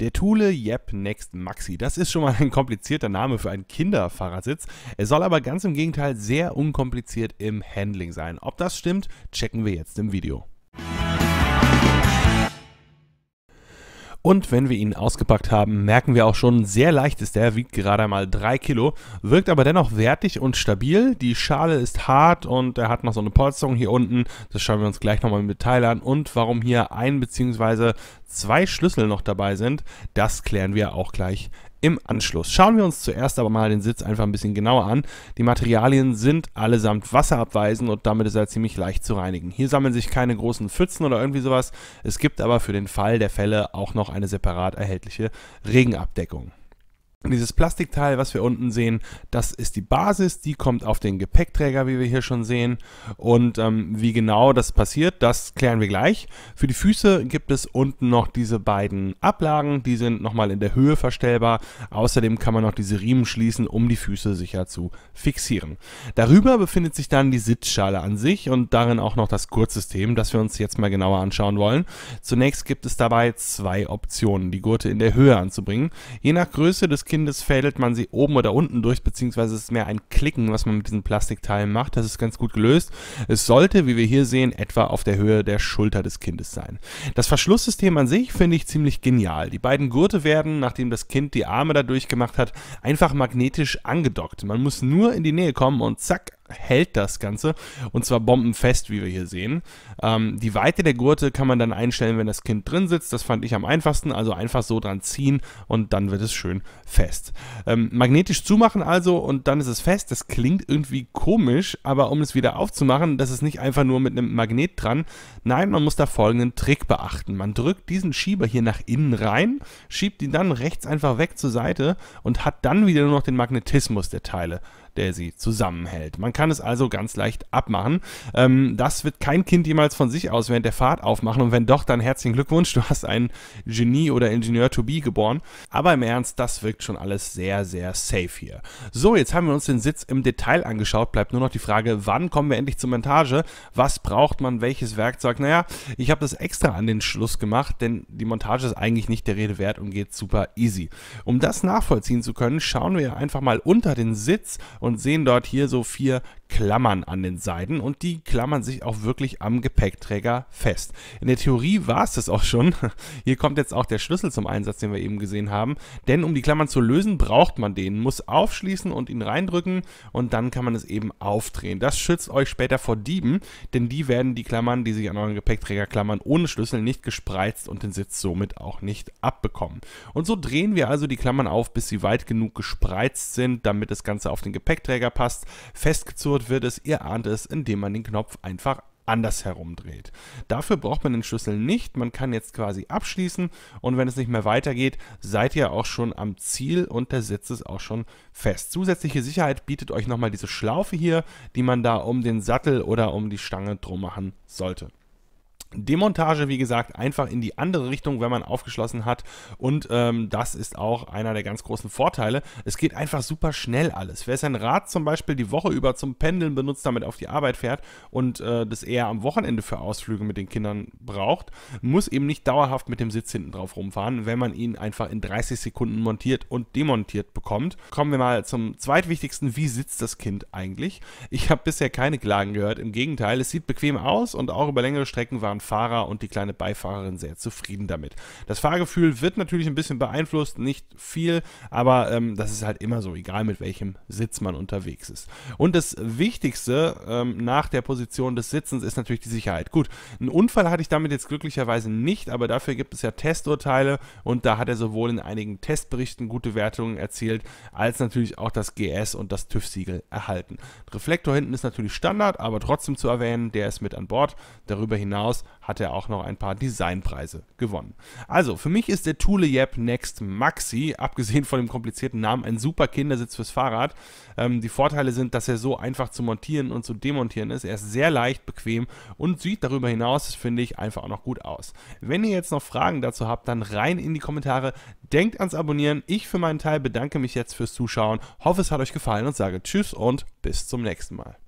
Der Thule Yep Next Maxi. Das ist schon mal ein komplizierter Name für einen Kinderfahrersitz. Es soll aber ganz im Gegenteil sehr unkompliziert im Handling sein. Ob das stimmt, checken wir jetzt im Video. Und wenn wir ihn ausgepackt haben, merken wir auch schon, sehr leicht ist der, wiegt gerade mal 3 Kilo, wirkt aber dennoch wertig und stabil. Die Schale ist hart und er hat noch so eine Polsterung hier unten. Das schauen wir uns gleich nochmal im Detail an. Und warum hier ein bzw zwei Schlüssel noch dabei sind, das klären wir auch gleich im Anschluss. Schauen wir uns zuerst aber mal den Sitz einfach ein bisschen genauer an. Die Materialien sind allesamt wasserabweisend und damit ist er ziemlich leicht zu reinigen. Hier sammeln sich keine großen Pfützen oder irgendwie sowas. Es gibt aber für den Fall der Fälle auch noch eine separat erhältliche Regenabdeckung. Dieses Plastikteil, was wir unten sehen, das ist die Basis, die kommt auf den Gepäckträger, wie wir hier schon sehen. Und ähm, wie genau das passiert, das klären wir gleich. Für die Füße gibt es unten noch diese beiden Ablagen, die sind nochmal in der Höhe verstellbar. Außerdem kann man noch diese Riemen schließen, um die Füße sicher zu fixieren. Darüber befindet sich dann die Sitzschale an sich und darin auch noch das Gurtsystem, das wir uns jetzt mal genauer anschauen wollen. Zunächst gibt es dabei zwei Optionen, die Gurte in der Höhe anzubringen. Je nach Größe des fädelt man sie oben oder unten durch, beziehungsweise es ist mehr ein Klicken, was man mit diesen Plastikteilen macht. Das ist ganz gut gelöst. Es sollte, wie wir hier sehen, etwa auf der Höhe der Schulter des Kindes sein. Das Verschlusssystem an sich finde ich ziemlich genial. Die beiden Gurte werden, nachdem das Kind die Arme dadurch gemacht hat, einfach magnetisch angedockt. Man muss nur in die Nähe kommen und zack, hält das Ganze und zwar bombenfest, wie wir hier sehen. Ähm, die Weite der Gurte kann man dann einstellen, wenn das Kind drin sitzt. Das fand ich am einfachsten, also einfach so dran ziehen und dann wird es schön fest. Ähm, magnetisch zumachen also und dann ist es fest. Das klingt irgendwie komisch, aber um es wieder aufzumachen, das ist nicht einfach nur mit einem Magnet dran. Nein, man muss da folgenden Trick beachten. Man drückt diesen Schieber hier nach innen rein, schiebt ihn dann rechts einfach weg zur Seite und hat dann wieder nur noch den Magnetismus der Teile der sie zusammenhält. Man kann es also ganz leicht abmachen. Ähm, das wird kein Kind jemals von sich aus während der Fahrt aufmachen und wenn doch, dann herzlichen Glückwunsch, du hast einen Genie oder Ingenieur to be geboren. Aber im Ernst, das wirkt schon alles sehr, sehr safe hier. So, jetzt haben wir uns den Sitz im Detail angeschaut. Bleibt nur noch die Frage, wann kommen wir endlich zur Montage? Was braucht man, welches Werkzeug? Naja, ich habe das extra an den Schluss gemacht, denn die Montage ist eigentlich nicht der Rede wert und geht super easy. Um das nachvollziehen zu können, schauen wir einfach mal unter den Sitz und sehen dort hier so vier Klammern an den Seiten und die klammern sich auch wirklich am Gepäckträger fest. In der Theorie war es das auch schon. Hier kommt jetzt auch der Schlüssel zum Einsatz, den wir eben gesehen haben. Denn um die Klammern zu lösen, braucht man den. Muss aufschließen und ihn reindrücken und dann kann man es eben aufdrehen. Das schützt euch später vor Dieben, denn die werden die Klammern, die sich an euren Gepäckträger klammern, ohne Schlüssel nicht gespreizt und den Sitz somit auch nicht abbekommen. Und so drehen wir also die Klammern auf, bis sie weit genug gespreizt sind, damit das Ganze auf den Gepäckträger passt. Festgezogen absurd wird es, ihr ahnt es, indem man den Knopf einfach anders herumdreht. Dafür braucht man den Schlüssel nicht, man kann jetzt quasi abschließen und wenn es nicht mehr weitergeht, seid ihr auch schon am Ziel und der Sitz ist auch schon fest. Zusätzliche Sicherheit bietet euch nochmal diese Schlaufe hier, die man da um den Sattel oder um die Stange drum machen sollte. Demontage, wie gesagt, einfach in die andere Richtung, wenn man aufgeschlossen hat. Und ähm, das ist auch einer der ganz großen Vorteile. Es geht einfach super schnell alles. Wer sein Rad zum Beispiel die Woche über zum Pendeln benutzt, damit auf die Arbeit fährt und äh, das eher am Wochenende für Ausflüge mit den Kindern braucht, muss eben nicht dauerhaft mit dem Sitz hinten drauf rumfahren, wenn man ihn einfach in 30 Sekunden montiert und demontiert bekommt. Kommen wir mal zum zweitwichtigsten. Wie sitzt das Kind eigentlich? Ich habe bisher keine Klagen gehört. Im Gegenteil, es sieht bequem aus und auch über längere Strecken waren Fahrer und die kleine Beifahrerin sehr zufrieden damit. Das Fahrgefühl wird natürlich ein bisschen beeinflusst, nicht viel, aber ähm, das ist halt immer so, egal mit welchem Sitz man unterwegs ist. Und das Wichtigste ähm, nach der Position des Sitzens ist natürlich die Sicherheit. Gut, einen Unfall hatte ich damit jetzt glücklicherweise nicht, aber dafür gibt es ja Testurteile und da hat er sowohl in einigen Testberichten gute Wertungen erzielt, als natürlich auch das GS und das TÜV-Siegel erhalten. Reflektor hinten ist natürlich Standard, aber trotzdem zu erwähnen, der ist mit an Bord. Darüber hinaus hat er auch noch ein paar Designpreise gewonnen. Also, für mich ist der Thule Yep Next Maxi, abgesehen von dem komplizierten Namen, ein super Kindersitz fürs Fahrrad. Ähm, die Vorteile sind, dass er so einfach zu montieren und zu demontieren ist. Er ist sehr leicht, bequem und sieht darüber hinaus, finde ich, einfach auch noch gut aus. Wenn ihr jetzt noch Fragen dazu habt, dann rein in die Kommentare. Denkt ans Abonnieren. Ich für meinen Teil bedanke mich jetzt fürs Zuschauen. Hoffe, es hat euch gefallen und sage Tschüss und bis zum nächsten Mal.